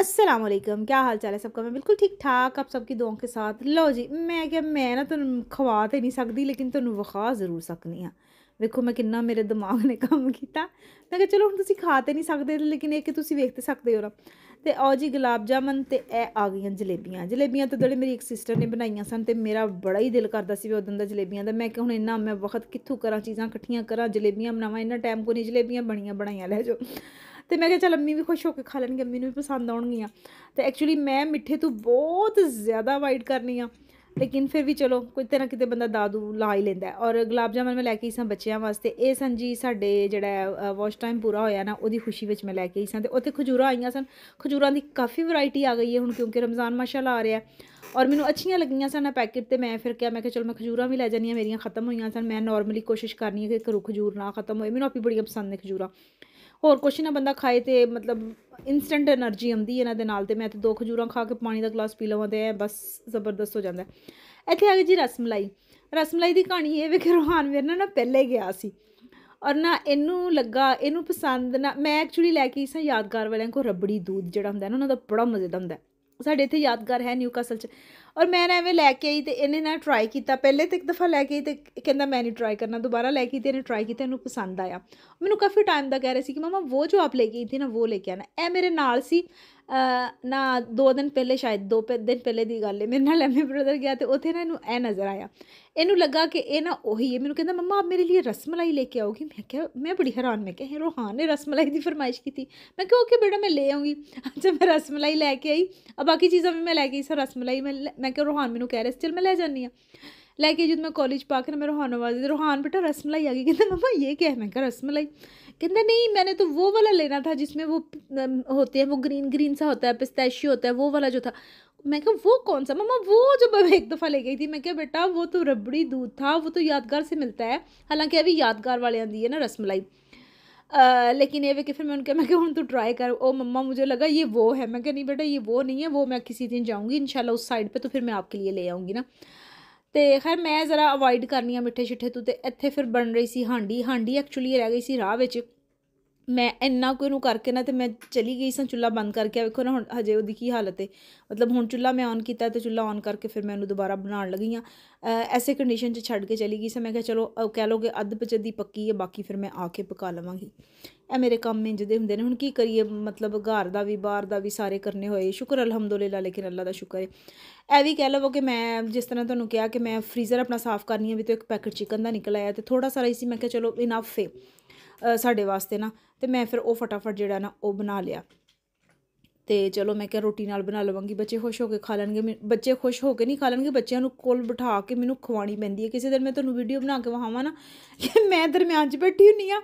अस्सलाम वालेकुम क्या हाल चाल है सबका मैं ਬਿਲਕੁਲ ਠੀਕ ਠਾਕ ਆਪ ਸਭ ਦੀ ਦੁਆਵਾਂ ਕੇ ਸਾਥ ਲਓ ਜੀ ਮੈਂ ਕਿ ਮੈਂ ਨਾ ਤੁਹਾਨੂੰ ਖਵਾ ਤੇ ਨਹੀਂ ਸਕਦੀ ਲੇਕਿਨ ਤੁਹਾਨੂੰ ਵਿਖਾ ਜ਼ਰੂਰ ਸਕਨੀ ਆ ਵੇਖੋ ਮੈਂ ਕਿੰਨਾ ਮੇਰੇ ਦਿਮਾਗ ਨੇ ਕੰਮ ਕੀਤਾ ਮੈਂ ਕਿਹਾ ਚਲੋ ਹੁਣ ਤੁਸੀਂ ਖਾ ਤੇ ਨਹੀਂ ਸਕਦੇ ਲੇਕਿਨ ਇਹ ਕਿ ਤੁਸੀਂ ਵੇਖ ਤੇ ਸਕਦੇ ਹੋ ਨਾ ਤੇ ਆਓ ਜੀ ਗੁਲਾਬ ਜਾਮਨ ਤੇ ਇਹ ਆ ਗਈਆਂ ਜਲੇਬੀਆਂ ਜਲੇਬੀਆਂ ਤਾਂ ਜਿਹੜੇ ਮੇਰੀ ਇੱਕ ਸਿਸਟਰ ਨੇ ਬਣਾਈਆਂ ਸਨ ਤੇ ਮੇਰਾ ਬੜਾ ਹੀ ਦਿਲ ਕਰਦਾ ਸੀ ਵੀ ਉਦੋਂ ਦਾ ਜਲੇਬੀਆਂ ਦਾ ਮੈਂ ਕਿ ਹੁਣ ਇੰਨਾ ਮੈਂ ਵਕਤ ਕਿੱਥੋਂ ਕਰਾਂ ਚੀਜ਼ਾਂ ਇਕੱਠੀਆਂ ਕਰਾਂ ਜਲੇਬੀਆਂ ਬਣਾਵਾਂ ਇੰਨਾ ਟਾਈਮ ਕੋ ਨਹੀਂ ਜਲੇਬੀਆਂ ਬਣੀਆਂ ਬਣਾਈਆਂ ਲੈ ਜੋ ਤੇ ਮੈਂ ਕਿਹਾ ਚਲ ਅੰਮੀ ਵੀ ਖੁਸ਼ ਹੋ ਕੇ ਖਾ ਲੈਣਗੇ ਅੰਮੀ ਨੂੰ ਵੀ ਪਸੰਦ ਆਉਣਗੀਆਂ ਤੇ ਐਕਚੁਅਲੀ ਮੈਂ ਮਿੱਠੇ ਤੋਂ ਬਹੁਤ ਜ਼ਿਆਦਾ ਵਾਈਡ ਕਰਨੀ ਆ ਲੇਕਿਨ ਫਿਰ ਵੀ ਚਲੋ ਕੋਈ ਤਰ੍ਹਾਂ ਕਿਤੇ ਬੰਦਾ ਦਾਦੂ ਲਾ ਹੀ ਲੈਂਦਾ ਔਰ ਗੁਲਾਬ ਜਾਮਨ ਮੈਂ ਲੈ ਕੇ ਇਸਾਂ ਬੱਚਿਆਂ ਵਾਸਤੇ ਇਹ ਸੰਜੀ ਸਾਡੇ ਜਿਹੜਾ ਵਾਸ਼ ਟਾਈਮ ਪੂਰਾ ਹੋਇਆ ਨਾ ਉਹਦੀ ਖੁਸ਼ੀ ਵਿੱਚ ਮੈਂ ਲੈ ਕੇ ਇਸਾਂ ਤੇ ਉੱਥੇ ਖਜੂਰਾਂ ਆਈਆਂ ਸਨ ਖਜੂਰਾਂ ਦੀ ਕਾਫੀ ਵੈਰਾਈਟੀ ਆ ਗਈ ਹੈ ਹੁਣ ਕਿਉਂਕਿ ਰਮਜ਼ਾਨ ਮਾਸ਼ਾਅੱਲਾ ਆ ਰਿਹਾ ਔਰ ਮੈਨੂੰ ਅੱਛੀਆਂ ਲੱਗੀਆਂ ਸਨ ਆ ਪੈਕਟ ਤੇ ਮੈਂ ਫਿਰ ਕਿਹਾ ਮੈਂ ਕਿਹਾ ਚਲ ਮੈਂ ਖਜੂਰਾਂ ਵੀ ਲੈ ਜਾਨੀ ਆ ਮੇਰੀਆਂ ਖਤਮ ਹੋਈਆਂ ਸਨ ਮੈਂ ਨਾਰਮਲੀ ਕੋਸ਼ਿਸ਼ ਕਰਨੀ ਹੈ ਕਿ ਘਰੋਂ ਖਜੂਰ ਨਾ ਖਤਮ ਹੋਏ ਮੈਨੂੰ ਆਪੀ ਬੜੀਆਂ ਪਸੰਦ ਨੇ ਖਜੂਰਾਂ ਹੋਰ ਕੁਛ ਨਾ ਬੰਦਾ ਖਾਏ ਤੇ ਮਤਲਬ ਇਨਸਟੈਂਟ એનર્ਜੀ ਆਉਂਦੀ ਇਹਨਾਂ ਦੇ ਨਾਲ ਤੇ ਮੈਂ ਤੇ ਦੋ ਖਜੂਰਾਂ ਖਾ ਕੇ ਪਾਣੀ ਦਾ ਗਲਾਸ ਪੀ ਲਵਾਂ ਤੇ ਬਸ ਜ਼ਬਰਦਸਤ ਹੋ ਜਾਂਦਾ ਇੱਥੇ ਆ ਗਈ ਜੀ ਰਸਮਲਾਈ ਰਸਮਲਾਈ ਦੀ ਕਹਾਣੀ ਇਹ ਵੇਖ ਰੋਹਾਨ ਵੀਰ ਨਾਲ ਪਹਿਲੇ ਗਿਆ ਸੀ ਔਰ ਨਾ ਇਹਨੂੰ ਲੱਗਾ ਇਹਨੂੰ ਪਸੰਦ ਨਾ ਮੈਂ ਐਕਚੁਅਲੀ ਲੈ ਕੇ ਇਸਾਂ ਯਾਦਗਾਰ ਵਾਲਿਆਂ ਕੋ ਰਬੜੀ ਦੂਧ ਜਿਹੜਾ ਹੁੰਦਾ ਨਾ ਉਹਨਾਂ ਦਾ ਬੜਾ ਮਜ਼ੇਦਾਰ ਹੁੰਦਾ ਸਾਡੇ ਇੱਥੇ ਯਾਦਗਾਰ ਹੈ ਨਿਊਕਾਸਲ ਚ ਔਰ ਮੈਂ ਨਾ ਐਵੇਂ ਲੈ ਕੇ ਆਈ ਤੇ ਇਹਨੇ ਨਾ ਟਰਾਈ ਕੀਤਾ ਪਹਿਲੇ ਤੇ ਇੱਕ ਦਫਾ ਲੈ ਕੇ ਆਈ ਤੇ ਕਹਿੰਦਾ ਮੈਂ ਨਹੀਂ ਟਰਾਈ ਕਰਨਾ ਦੁਬਾਰਾ ਲੈ ਕੇ ਤੇ ਇਹਨੇ ਟਰਾਈ ਕੀਤਾ ਇਹਨੂੰ ਪਸੰਦ ਆਇਆ ਮੈਨੂੰ ਕਾਫੀ ਟਾਈਮ ਦਾ ਕਹਿ ਰਿਹਾ ਸੀ ਕਿ ਮਮਾ ਉਹ ਜੋ ਆਪ ਲੈ ਕੇ ਆਈ ਥੀ ਨਾ ਉਹ ਲੈ ਕੇ ਆਣਾ ਇਹ ਮੇਰੇ ਨਾਲ ਸੀ ਨਾ ਦੋ ਦਿਨ ਪਹਿਲੇ ਸ਼ਾਇਦ ਦੋ ਦਿਨ ਪਹਿਲੇ ਦੀ ਗੱਲ ਹੈ ਮੇਰੇ ਨਾਲ ਐਮਏ ਬ੍ਰਦਰ ਗਿਆ ਤੇ ਉੱਥੇ ਨਾ ਇਹਨੂੰ ਐ ਨਜ਼ਰ ਆਇਆ ਇਹਨੂੰ ਲੱਗਾ ਕਿ ਇਹ ਨਾ ਉਹੀ ਹੈ ਮੈਨੂੰ ਕਹਿੰਦਾ ਮੰਮਾ ਆਪ ਮੇਰੇ ਲਈ ਰਸਮਲਾਈ ਲੈ ਕੇ ਆਓਗੀ ਮੈਂ ਕਿਹਾ ਮੈਂ ਬੜੀ ਹੈਰਾਨ ਮੈਂ ਕਿਹਾ ਰੋਹਾਨ ਨੇ ਰਸਮਲਾਈ ਦੀ ਫਰਮਾਇਸ਼ ਕੀਤੀ ਮੈਂ ਕਿਹਾ ਓਕੇ ਬੇਟਾ ਮੈਂ ਲੈ ਆਉਂਗੀ ਅੱਛਾ ਮੈਂ ਰਸਮਲਾਈ ਲੈ ਕੇ ਆਈ ਆ ਬਾਕੀ ਚੀਜ਼ਾਂ ਵੀ ਮੈਂ ਲੈ ਕੇ ਆਈ ਸਰ ਰਸਮਲਾਈ ਮੈਂ ਮੈਂ ਕਿਹਾ ਰੋਹਾਨ ਮੈਨੂੰ ਕਹਿ ਰਿਹਾ ਸੀ ਚਲ ਮੈਂ ਲੈ ਜਾਨੀ ਆ लैके जो मैं कॉलेज पाकर मैं रोहान आवाज़ रोहान बेटा रसमलाई आ गई कहते मम्मा ये क्या है मैं कहा रसमलाई कहता नहीं मैंने तो वो वाला लेना था जिसमें वो होते हैं वो ग्रीन ग्रीन सा होता है पिस्तैशी होता है वो वाला जो था मैं कहा वो कौन सा मम्मा वो जो मैं एक दफ़ा ले गई थी मैं क्या बेटा वो तो रबड़ी दूध था वो तो यादगार से मिलता है हालांकि अभी यादगार वाले आँदी है ना रसमलाई लेकिन ये वे कि फिर मैं उनके मैं क्या हूँ तो ट्राई कर ओ मम्मा मुझे लगा ये वो है मैं कह नहीं बेटा ये वो नहीं है वो मैं किसी दिन जाऊँगी इन उस साइड पर तो फिर मैं आपके लिए ले आऊँगी ना ਤੇ ਖੈਰ ਮੈਂ ਜ਼ਰਾ ਅਵੋਇਡ ਕਰਨੀ ਆ ਮਿੱਠੇ ਛਿੱਠੇ ਤੋਂ ਤੇ ਇੱਥੇ ਫਿਰ ਬਣ ਰਹੀ ਸੀ ਹਾਂਡੀ ਹਾਂਡੀ ਐਕਚੁਅਲੀ ਰਹਿ ਗਈ ਸੀ ਰਾਹ ਵਿੱਚ ਮੈਂ ਇੰਨਾ ਕੋਈ ਨੂੰ ਕਰਕੇ ਨਾ ਤੇ ਮੈਂ ਚਲੀ ਗਈ ਸਾਂ ਚੁੱਲਾ ਬੰਦ ਕਰਕੇ ਵੇਖੋ ਨਾ ਹੁਣ ਹਜੇ ਉਹਦੀ ਕੀ ਹਾਲਤ ਹੈ ਮਤਲਬ ਹੁਣ ਚੁੱਲਾ ਮੈਂ ਔਨ ਕੀਤਾ ਤੇ ਚੁੱਲਾ ਔਨ ਕਰਕੇ ਫਿਰ ਮੈਂ ਉਹਨੂੰ ਦੁਬਾਰਾ ਬਣਾਉਣ ਲੱਗੀ ਆ ਐਸੇ ਕੰਡੀਸ਼ਨ 'ਚ ਛੱਡ ਕੇ ਚਲੀ ਗਈ ਸਾਂ ਮੈਂ ਕਿਹਾ ਚਲੋ ਕਹਿ ਲੋਗੇ ਅੱਧ ਪਚਦੀ ਪੱਕੀ ਹੈ ਬਾਕੀ ਫਿਰ ਮੈਂ ਆ ਕੇ ਪਕਾ ਲਵਾਂਗੀ ਇਹ ਮੇਰੇ ਕੰਮ ਇੰਜ ਦੇ ਹੁੰਦੇ ਨੇ ਹੁਣ ਕੀ ਕਰੀਏ ਮਤਲਬ ਘਰ ਦਾ ਵੀ ਬਾਹਰ ਦਾ ਵੀ ਸਾਰੇ ਕਰਨੇ ਹੋਏ ਸ਼ੁਕਰ ਅਲਹਮਦੁਲਿਲਾ ਲੇਕਿਨ ਅੱਲਾ ਦਾ ਸ਼ੁਕਰ ਹੈ ਐ ਵੀ ਕਹਿ ਲਵੋ ਕਿ ਮੈਂ ਜਿਸ ਤਰ੍ਹਾਂ ਤੁਹਾਨੂੰ ਕਿਹਾ ਕਿ ਮੈਂ ਫ੍ਰੀਜ਼ਰ ਆਪਣਾ ਸਾਫ਼ ਕਰਨੀ ਹੈ ਵੀ ਤੋਂ ਇੱਕ ਪੈਕਟ ਚਿਕਨ ਦਾ ਨਿਕਲ ਆਇਆ ਤੇ ਥੋੜਾ ਸਾਰਾ ਹੀ ਸੀ ਮੈਂ ਕਿਹਾ ਚਲੋ ਇਨਾਫ ਹੈ ਸਾਡੇ ਵਾਸਤੇ ਨਾ ਤੇ ਮੈਂ ਫਿਰ ਉਹ ਫਟਾਫਟ ਜਿਹੜਾ ਨਾ ਉਹ ਬਣਾ ਲਿਆ ਤੇ ਚਲੋ ਮੈਂ ਕਿਹਾ ਰੋਟੀ ਨਾਲ ਬਣਾ ਲਵਾਂਗੀ ਬੱਚੇ ਖੁਸ਼ ਹੋ ਕੇ ਖਾ ਲੈਣਗੇ ਬੱਚੇ ਖੁਸ਼ ਹੋ ਕੇ ਨਹੀਂ ਖਾ ਲੈਣਗੇ ਬੱਚਿਆਂ ਨੂੰ ਕੋਲ ਬਿਠਾ ਕੇ ਮੈਨੂੰ ਖਵਾਣੀ ਪੈਂਦੀ ਹੈ ਕਿਸੇ ਦਿਨ ਮੈਂ ਤੁਹਾਨੂੰ ਵੀਡੀਓ ਬਣਾ ਕੇ ਵਹਾਵਾਂ ਨਾ ਕਿ ਮੈਂ ਦਰਮਿਆਨ 'ਚ ਬੈਠੀ ਹੁੰਨੀ ਆ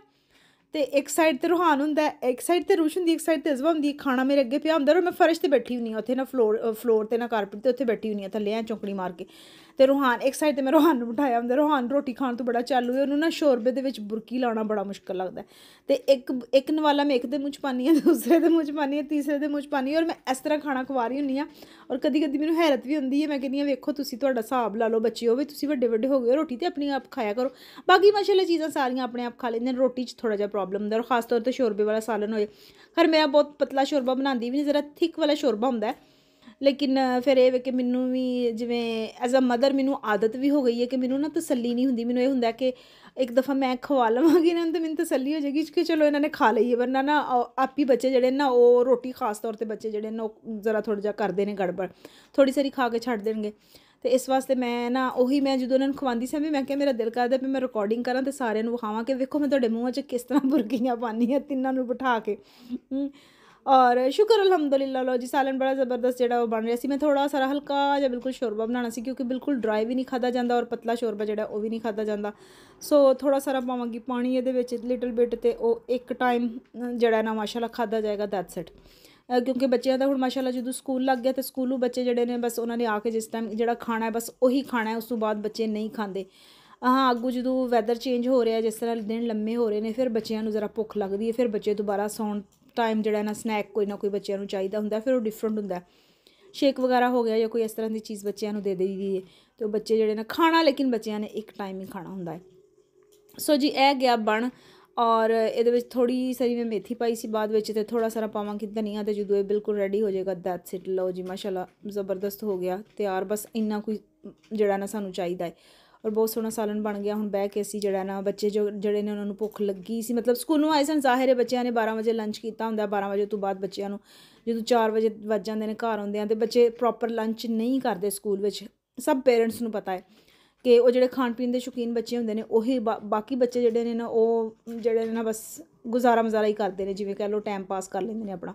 ਤੇ ਇੱਕ ਸਾਈਡ ਤੇ ਰੋਹਾਨ ਹੁੰਦਾ ਇੱਕ ਸਾਈਡ ਤੇ ਰੁਸ਼ਨ ਦੀ ਇੱਕ ਸਾਈਡ ਤੇ ਅਜ਼ਵਾ ਹੁੰਦੀ ਖਾਣਾ ਮੇਰੇ ਅੱਗੇ ਪਿਆ ਹੁੰਦਾ ਔਰ ਮੈਂ ਫਰਸ਼ ਤੇ ਬੈਠੀ ਹੁੰਨੀ ਆ ਉੱਥੇ ਨਾ ਫਲੋਰ ਫਲੋਰ ਤੇ ਨਾ ਕਾਰਪਟ ਤੇ ਉੱਥੇ ਬੈਠੀ ਹੁੰਨੀ ਆ ਥੱਲੇ ਐ ਚੌਂਕੜੀ ਮਾਰ ਕੇ ਤੇ ਰੋਹਾਨ ਇੱਕ ਸਾਈਡ ਤੇ ਮੈਂ ਰੋਹਾਨ ਨੂੰ ਬਿਠਾਇਆ ਹੁੰਦਾ ਰੋਹਾਨ ਰੋਟੀ ਖਾਣ ਤੋਂ ਬੜਾ ਚਾਲੂ ਹੈ ਉਹਨੂੰ ਨਾ ਸ਼ੋਰਬੇ ਦੇ ਵਿੱਚ ਬੁਰਕੀ ਲਾਉਣਾ ਬੜਾ ਮੁਸ਼ਕਲ ਲੱਗਦਾ ਤੇ ਇੱਕ ਇੱਕ ਨਵਾਲਾ ਮੈਂ ਇੱਕ ਦੇ ਮੂੰਹ ਚ ਪਾਨੀ ਹੈ ਦੂਸਰੇ ਦੇ ਮੂੰਹ ਚ ਪਾਨੀ ਹੈ ਤੀਸਰੇ ਦੇ ਮੂੰਹ ਚ ਪਾਨੀ ਹੈ ਔਰ ਮੈਂ ਇਸ ਤਰ੍ਹਾਂ ਖਾਣਾ ਖਵਾ ਰਹੀ ਹੁੰਨੀ ਆ ਔਰ ਕਦੀ ਕਦੀ ਮੈਨੂੰ ਹੈਰਤ ਵੀ ਹੁੰਦੀ ਹੈ ਮੈਂ ਕਹਿੰਦੀ ਆ ਵੇਖੋ ਤੁਸੀਂ ਤੁਹਾਡਾ ਹਿਸਾਬ ਲਾ ਲਓ ਬੱਚੇ ਹੋ ਵੀ ਤੁਸੀਂ ਵੱਡੇ ਵੱਡੇ ਹੋ ਗਏ ਰੋਟੀ ਤੇ ਆਪਣੀ ਆਪ ਖਾਇਆ ਕਰੋ ਬਾਕੀ ਮਾਸ਼ਾਅੱਲਾ ਚੀਜ਼ਾਂ ਸਾਰੀਆਂ ਆਪਣੇ ਆਪ ਖਾ ਲੈਂਦੇ ਨੇ ਰੋਟੀ 'ਚ ਥੋੜਾ ਜਿਹਾ ਪ੍ਰੋਬਲਮ ਹੁੰਦਾ ਔਰ ਖਾਸ ਤੌਰ ਤੇ ਸ਼ੋਰਬੇ ਵਾਲਾ ਸਾਲਨ ਹੋਏ ਪਰ ਮੇਰਾ ਬਹੁਤ ਪਤਲਾ ਸ਼ੋਰਬਾ ਬਣਾਉਂਦੀ ਵੀ ਨਹੀਂ ਜ਼ਰਾ ਥਿਕ ਵਾਲਾ ਸ਼ੋਰਬਾ ਹੁੰਦਾ ਹੈ ਲੇਕਿਨ ਫਿਰ ਇਹ ਵੇ ਕਿ ਮੈਨੂੰ ਵੀ ਜਿਵੇਂ ਐਜ਼ ਅ ਮਦਰ ਮੈਨੂੰ ਆਦਤ ਵੀ ਹੋ ਗਈ ਹੈ ਕਿ ਮੈਨੂੰ ਨਾ ਤਸੱਲੀ ਨਹੀਂ ਹੁੰਦੀ ਮੈਨੂੰ ਇਹ ਹੁੰਦਾ ਕਿ ਇੱਕ ਦਫਾ ਮੈਂ ਖਵਾ ਲਵਾਂਗੀ ਇਹਨਾਂ ਨੂੰ ਤੇ ਮੈਨੂੰ ਤਸੱਲੀ ਹੋ ਜਾਏਗੀ ਕਿ ਚਲੋ ਇਹਨਾਂ ਨੇ ਖਾ ਲਈ ਹੈ ਵਰਨਾ ਨਾ ਆਪ ਹੀ ਬੱਚੇ ਜਿਹੜੇ ਨਾ ਉਹ ਰੋਟੀ ਖਾਸ ਤੌਰ ਤੇ ਬੱਚੇ ਜਿਹੜੇ ਨਾ ਜ਼ਰਾ ਥੋੜਾ ਜਿਹਾ ਕਰਦੇ ਨੇ ਗੜਬੜ ਥੋੜੀ ਸਾਰੀ ਖਾ ਕੇ ਛੱਡ ਦੇਣਗੇ ਤੇ ਇਸ ਵਾਸਤੇ ਮੈਂ ਨਾ ਉਹੀ ਮੈਂ ਜਦੋਂ ਉਹਨਾਂ ਨੂੰ ਖਵਾਉਂਦੀ ਸੀ ਮੈਂ ਕਿਹਾ ਮੇਰਾ ਦਿਲ ਕਰਦਾ ਵੀ ਮੈਂ ਰਿਕਾਰਡਿੰਗ ਕਰਾਂ ਤੇ ਸਾਰਿਆਂ ਨੂੰ ਵਿਖਾਵਾਂ ਕਿ ਵੇਖੋ ਮੈਂ ਤੁਹਾਡੇ ਮੂੰਹਾਂ 'ਚ ਕਿਸ ਤਰ੍ਹਾਂ ਬੁਰਕੀਆਂ ਪਾਉਂਦੀ ਆ ਤਿੰਨਾਂ ਨੂੰ ਬਿਠਾ ਕੇ ਔਰ ਸ਼ੁਕਰ ਅਲਹਮਦੁਲਿਲਾ ਲੋ ਜੀ ਸਾਲਨ ਬੜਾ ਜ਼ਬਰਦਸਤ ਜਿਹੜਾ ਉਹ ਬਣ ਰਿਹਾ ਸੀ ਮੈਂ ਥੋੜਾ ਸਾਰਾ ਹਲਕਾ ਜਾਂ ਬਿਲਕੁਲ ਸ਼ੋਰਬਾ ਬਣਾਉਣਾ ਸੀ ਕਿਉਂਕਿ ਬਿਲਕੁਲ ਡਰਾਈ ਵੀ ਨਹੀਂ ਖਾਦਾ ਜਾਂਦਾ ਔਰ ਪਤਲਾ ਸ਼ੋਰਬਾ ਜਿਹੜਾ ਉਹ ਵੀ ਨਹੀਂ ਖਾਦਾ ਜਾਂਦਾ ਸੋ ਥੋੜਾ ਸਾਰਾ ਪਾਵਾਂਗੀ ਪਾਣੀ ਇਹਦੇ ਵਿੱਚ ਲਿਟਲ ਬਿਟ ਤੇ ਉਹ ਇੱਕ ਟਾਈਮ ਜਿਹੜਾ ਨਾ ਮਾਸ਼ਾਅੱਲਾ ਖਾਦਾ ਜਾਏਗਾ ਦੈਟਸ ਇਟ ਕਿਉਂਕਿ ਬੱਚਿਆਂ ਦਾ ਹੁਣ ਮਾਸ਼ਾਅੱਲਾ ਜਦੋਂ ਸਕੂਲ ਲੱਗ ਗਿਆ ਤੇ ਸਕੂਲੋਂ ਬੱਚੇ ਜਿਹੜੇ ਨੇ ਬਸ ਉਹਨਾਂ ਨੇ ਆ ਕੇ ਜਿਸ ਟਾਈਮ ਜਿਹੜਾ ਖਾਣਾ ਹੈ ਬਸ ਉਹੀ ਖਾਣਾ ਹੈ ਉਸ ਤੋਂ ਬਾਅਦ ਬੱਚੇ ਨਹੀਂ ਖਾਂਦੇ ਹਾਂ ਅੱਗੂ ਜਦੋਂ ਵੈਦਰ ਚੇਂਜ ਹੋ ਰਿਹਾ ਜਿਸ ਤਰ੍ਹਾਂ ਦਿਨ ਲੰਮੇ ਹੋ ਰਹੇ ਨੇ ਫਿਰ ਬੱਚਿਆਂ ਨੂੰ ਜ਼ਰਾ ਭੁੱਖ ਲੱਗਦੀ ਹੈ ਫਿਰ ਬੱਚੇ ਦੁਬਾਰਾ ਸੌਣ ਟਾਈਮ ਜਿਹੜਾ ਨਾ ਸਨੈਕ ਕੋਈ ਨਾ ਕੋਈ ਬੱਚਿਆਂ ਨੂੰ ਚਾਹੀਦਾ ਹੁੰਦਾ ਫਿਰ ਉਹ ਡਿਫਰੈਂਟ ਹੁੰਦਾ ਸ਼ੇਕ ਵਗੈਰਾ ਹੋ ਗਿਆ ਜਾਂ ਕੋਈ ਇਸ ਤਰ੍ਹਾਂ ਦੀ ਚੀਜ਼ ਬੱਚਿਆਂ ਨੂੰ ਦੇ ਦੀ ਹੈ ਤੇ ਉਹ ਬੱਚੇ ਜਿਹੜੇ ਨਾ ਖਾਣਾ ਲੇਕਿਨ ਬੱਚਿਆਂ ਨੇ ਇੱਕ ਟਾਈਮ ਹੀ ਖਾਣਾ ਹੁੰਦਾ ਹੈ ਸੋ ਜੀ ਇਹ ਗਿਆ ਬਣ ਔਰ ਇਹਦੇ ਵਿੱਚ ਥੋੜੀ ਸਰੀ ਮੈਂ ਮੇਥੀ ਪਾਈ ਸੀ ਬਾਅਦ ਵਿੱਚ ਤੇ ਥੋੜਾ ਸਾਰਾ ਕਿ ਧਨੀਆ ਤੇ ਜਦੋਂ ਇਹ ਬਿਲਕੁਲ ਰੈਡੀ ਹੋ ਜਾਏਗਾ ਦੈਟਸ ਇਟ ਲਓ ਜੀ ਮਾਸ਼ਾਅੱਲਾ ਜ਼ਬਰਦਸਤ ਹੋ ਗਿਆ ਤਿਆਰ ਬਸ ਇੰਨਾ ਕੋਈ ਜਿਹੜਾ ਨਾ ਸਾਨੂੰ ਚਾਹੀਦਾ ਹੈ ਔਰ ਬਹੁਤ ਸੋਹਣਾ ਸਾਲਨ ਬਣ ਗਿਆ ਹੁਣ ਬਹਿ ਕੇ ਅਸੀਂ ਜਿਹੜਾ ਨਾ ਬੱਚੇ ਜੋ ਜਿਹੜੇ ਨੇ ਉਹਨਾਂ ਨੂੰ ਭੁੱਖ ਲੱਗੀ ਸੀ ਮਤਲਬ ਸਕੂਲ ਨੂੰ ਆਏ ਸਨ ਜ਼ਾਹਿਰ ਹੈ ਬੱਚਿਆਂ ਨੇ 12 ਵਜੇ ਲੰਚ ਕੀਤਾ ਹੁੰਦਾ 12 ਵਜੇ ਤੋਂ ਬਾਅਦ ਬੱਚਿਆਂ ਨੂੰ ਜਦੋਂ 4 ਵਜੇ ਵੱਜ ਜਾਂਦੇ ਨੇ ਘਰ ਆਉਂਦੇ ਆ ਤੇ ਬੱਚੇ ਪ੍ਰੋਪਰ ਲੰਚ ਨਹੀਂ ਕਰਦੇ ਸਕੂਲ ਵਿੱਚ ਸਭ ਪੇਰੈਂਟਸ ਨੂੰ ਪਤਾ ਹੈ ਕਿ ਉਹ ਜਿਹੜੇ ਖਾਣ ਪੀਣ ਦੇ ਸ਼ੌਕੀਨ ਬੱਚੇ ਹੁੰਦੇ ਨੇ ਉਹੀ ਬਾਕੀ ਬੱਚੇ ਜਿਹੜੇ ਨੇ ਨਾ ਉਹ ਜਿਹੜੇ ਨੇ ਨਾ ਬਸ ਗੁਜ਼ਾਰਾ ਮਜ਼ਾਰਾ ਹੀ ਕਰਦੇ ਨੇ ਜਿਵੇਂ ਕਹ ਲਓ ਟਾਈਮ ਪਾਸ ਕਰ ਲੈਂਦੇ ਨੇ ਆਪਣਾ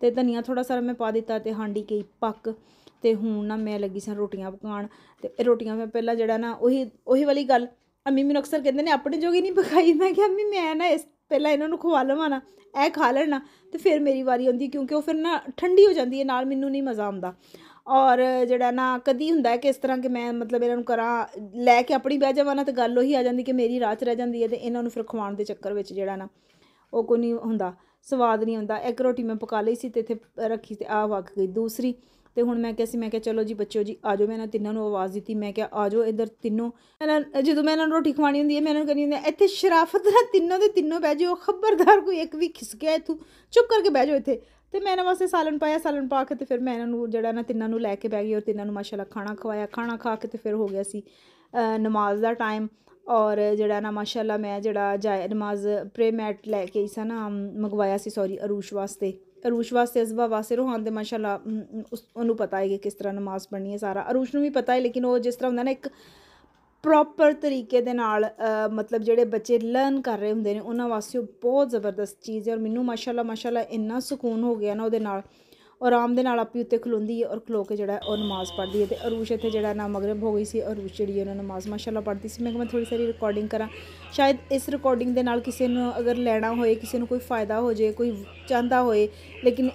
ਤੇ ਧਨੀਆ ਥੋੜਾ ਸਾਰਾ ਮੈਂ ਪਾ ਦਿੱਤਾ ਤੇ ਹਾਂਡੀ ਕਈ ਪੱਕ ਤੇ ਹੁਣ ਨਾ ਮੈਂ ਲੱਗੀ ਸਾਂ ਰੋਟੀਆਂ ਪਕਾਉਣ ਤੇ ਇਹ ਰੋਟੀਆਂ ਮੈਂ ਪਹਿਲਾਂ ਜਿਹੜਾ ਨਾ ਉਹੀ ਉਹੀ ਵਾਲੀ ਗੱਲ ਅੰਮੀ ਮੈਨੂੰ ਅਕਸਰ ਕਹਿੰਦੇ ਨੇ ਆਪਣੇ ਜੋਗੀ ਨਹੀਂ ਪਕਾਈ ਮੈਂ ਕਿਹਾ ਅੰਮੀ ਮੈਂ ਨਾ ਇਸ ਪਹਿਲਾਂ ਇਹਨਾਂ ਨੂੰ ਖਵਾ ਲਵਾਂ ਨਾ ਇਹ ਖਾ ਲੈਣਾ ਤੇ ਫਿਰ ਮੇਰੀ ਵਾਰੀ ਆਉਂਦੀ ਕਿਉਂਕਿ ਉਹ ਫਿਰ ਨਾ ਠੰਡੀ ਹੋ ਜਾਂਦੀ ਹੈ ਨਾਲ ਮੈਨੂੰ ਨਹੀਂ ਮਜ਼ਾ ਆਉਂਦਾ ਔਰ ਜਿਹੜਾ ਨਾ ਕਦੀ ਹੁੰਦਾ ਹੈ ਕਿ ਇਸ ਤਰ੍ਹਾਂ ਕਿ ਮੈਂ ਮਤਲਬ ਇਹਨਾਂ ਨੂੰ ਕਰਾਂ ਲੈ ਕੇ ਆਪਣੀ ਬਹਿ ਜਾਵਾਂ ਨਾ ਤੇ ਗੱਲ ਉਹੀ ਆ ਜਾਂਦੀ ਕਿ ਮੇਰੀ ਰਾਤ ਰਹਿ ਜਾਂਦੀ ਹੈ ਤੇ ਇਹਨਾਂ ਨੂੰ ਫਿਰ ਖਵਾਉਣ ਦੇ ਚੱਕਰ ਵਿੱਚ ਜਿਹੜਾ ਨਾ ਉਹ ਕੋਈ ਨਹੀਂ ਹੁੰਦਾ ਸਵਾਦ ਨਹੀਂ ਹੁੰਦਾ ਇੱਕ ਰੋਟੀ ਮੈਂ ਪਕਾ ਲਈ ਸੀ ਤੇ ਇੱਥੇ ਰੱਖੀ ਤੇ ਆ ਵਗ ਗਈ ਦੂਸਰੀ ਤੇ ਹੁਣ ਮੈਂ ਕਿਹਾ ਸੀ ਮੈਂ ਕਿਹਾ ਚਲੋ ਜੀ ਬੱਚਿਓ ਜੀ ਆਜੋ ਮੈਂ ਇਹਨਾਂ ਤਿੰਨਾਂ ਨੂੰ ਆਵਾਜ਼ ਦਿੱਤੀ ਮੈਂ ਕਿਹਾ ਆਜੋ ਇੱਧਰ ਤਿੰਨੋਂ ਇਹਨਾਂ ਜਦੋਂ ਮੈਂ ਇਹਨਾਂ ਨੂੰ ਰੋਟੀ ਖਵਾਣੀ ਹੁੰਦੀ ਹੈ ਮੈਂ ਇਹਨਾਂ ਨੂੰ ਕਹਿੰਦੀ ਹੁੰਦੀ ਇੱਥੇ ਸ਼ਰਾਫਤ ਨਾਲ ਤਿੰਨੋਂ ਦੇ ਤਿੰਨੋਂ ਬਹਿ ਜਾਓ ਖਬਰਦਾਰ ਕੋਈ ਇੱਕ ਵੀ ਖਿਸਕਿਆ ਇਥੋਂ ਚੁੱਪ ਕਰਕੇ ਬਹਿ ਜਾਓ ਇੱਥੇ ਤੇ ਮੈਂ ਇਹਨਾਂ ਵਾਸਤੇ ਸਾਲਨ ਪਾਇਆ ਸਾਲਨ ਪਾ ਕੇ ਤੇ ਫਿਰ ਮੈਂ ਇਹਨਾਂ ਨੂੰ ਜਿਹੜਾ ਨਾ ਤਿੰਨਾਂ ਨੂੰ ਲੈ ਕੇ ਬਹਿ ਗਈ ਔਰ ਤਿੰਨਾਂ ਨੂੰ ਮਾਸ਼ਾਅੱਲਾ ਖਾਣਾ ਖਵਾਇਆ ਖਾਣਾ ਖਾ ਕੇ ਤੇ ਫਿਰ ਹੋ ਗਿਆ ਸੀ ਨਮਾਜ਼ ਦਾ ਟਾਈਮ ਔਰ ਜਿਹੜਾ ਨਾ ਮਾਸ਼ਾਅੱਲਾ ਮੈਂ ਜਿਹੜਾ ਜਾਇ ਨਮਾਜ਼ ਪ੍ਰੇ ਮੈਟ ਲੈ ਕੇ ਇਸਾ ਨਾ ਮੰਗਵਾਇਆ ਸੀ ਸੌਰੀ ਅਰੂਸ਼ ਵਾਸਤੇ ਅਰੂਸ਼ ਵਾਸਤੇ ਅਜ਼ਬਾ ਵਾਸਤੇ ਰੋਹਾਨ ਦੇ ਮਾਸ਼ਾਅੱਲਾ ਉਹਨੂੰ ਪਤਾ ਹੈ ਕਿ ਕਿਸ ਤਰ੍ਹਾਂ ਨਮਾਜ਼ ਪੜ੍ਹਨੀ ਹੈ ਸਾਰਾ ਅਰੂਸ਼ ਨੂੰ ਵੀ ਪਤਾ ਹੈ ਲੇਕਿਨ ਉਹ ਜਿਸ ਤਰ੍ਹਾਂ ਹੁੰਦਾ ਨਾ ਇੱਕ ਪ੍ਰੋਪਰ ਤਰੀਕੇ ਦੇ ਨਾਲ ਮਤਲਬ ਜਿਹੜੇ ਬੱਚੇ ਲਰਨ ਕਰ ਰਹੇ ਹੁੰਦੇ ਨੇ ਉਹਨਾਂ ਵਾਸਤੇ ਉਹ ਬਹੁਤ ਜ਼ਬਰਦਸਤ ਚੀਜ਼ ਹੈ ਔਰ ਮੈਨੂੰ ਮਾਸ਼ਾਅੱਲਾ ਮਾਸ਼ਾਅੱਲਾ ਇੰਨਾ ਸਕੂਨ ਹੋ ਗਿਆ ਨਾ ਉਹਦੇ ਨਾਲ ਔਰ ਆਰਾਮ ਦੇ ਨਾਲ ਆਪੀ ਉੱਤੇ ਖਲੋਂਦੀ ਹੈ ਔਰ ਖਲੋ ਕੇ ਜਿਹੜਾ ਉਹ ਨਮਾਜ਼ ਪੜ੍ਹਦੀ ਹੈ ਤੇ ਅਰੂਸ਼ ਇੱਥੇ ਜਿਹੜਾ ਨਾ ਮਗਰਬ ਹੋ ਗਈ ਸੀ ਅਰੂਸ਼ ਜਿਹੜੀ ਉਹਨਾਂ ਨਮਾਜ਼ ਮਾਸ਼ਾਅੱਲਾ ਪੜ੍ਹਦੀ ਸੀ ਮੈਂ ਕਿਹਾ ਮੈਂ ਥੋੜੀ ਸਾਰੀ ਰਿਕਾਰਡਿੰਗ ਕਰਾਂ ਸ਼ਾਇਦ ਇਸ ਰਿਕਾਰਡਿੰਗ ਦੇ ਨਾਲ ਕਿਸੇ ਨੂੰ ਅਗਰ ਲੈਣਾ ਹੋਏ ਕਿਸੇ ਨੂੰ ਕੋਈ ਫਾਇਦਾ ਹੋ ਜਾਏ ਕੋਈ ਚਾਹੁੰਦਾ ਹੋਏ ਲੇਕਿਨ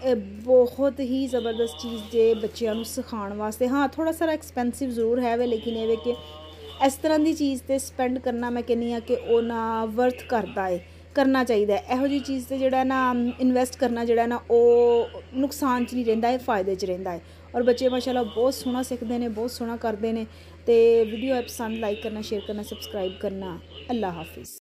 ਬਹੁਤ ਹੀ ਜ਼ਬਰਦਸਤ ਚੀਜ਼ ਜੇ ਬੱਚਿਆਂ ਨੂੰ ਸਿਖਾਉਣ ਵਾਸਤੇ ਹਾਂ ਥੋੜਾ ਸਾਰਾ ਐਕਸਪੈਂਸਿਵ ਜ਼ਰੂਰ ਹੈ ਵੇ ਲੇਕਿਨ ਇਹ ਵੇ ਕਿ ਇਸ ਤਰ੍ਹਾਂ ਦੀ ਚੀਜ਼ ਤੇ ਸਪੈਂਡ ਕਰਨਾ ਮੈਂ ਕਹਿੰਨੀ ਆ ਕਿ ਉਹ ਨਾ ਵਰਥ ਕਰਦਾ ਏ ਕਰਨਾ ਚਾਹੀਦਾ ਹੈ ਇਹੋ ਜੀ ਚੀਜ਼ ਤੇ ਜਿਹੜਾ ਨਾ ਇਨਵੈਸਟ ਕਰਨਾ ਜਿਹੜਾ ਨਾ ਉਹ ਨੁਕਸਾਨ 'ਚ ਨਹੀਂ ਰਹਿੰਦਾ ਇਹ ਫਾਇਦੇ 'ਚ ਰਹਿੰਦਾ ਹੈ ਔਰ ਬੱਚੇ ਮਾਸ਼ਾਅੱਲਾ ਬਹੁਤ ਸੋਹਣਾ ਸਿੱਖਦੇ ਨੇ ਬਹੁਤ ਸੋਹਣਾ ਕਰਦੇ ਨੇ ਤੇ ਵੀਡੀਓ ਪਸੰਦ ਲਾਈਕ ਕਰਨਾ ਸ਼ੇਅਰ ਕਰਨਾ ਸਬਸਕ੍ਰਾਈਬ ਕਰਨਾ ਅੱਲਾ ਹਾਫਿਜ਼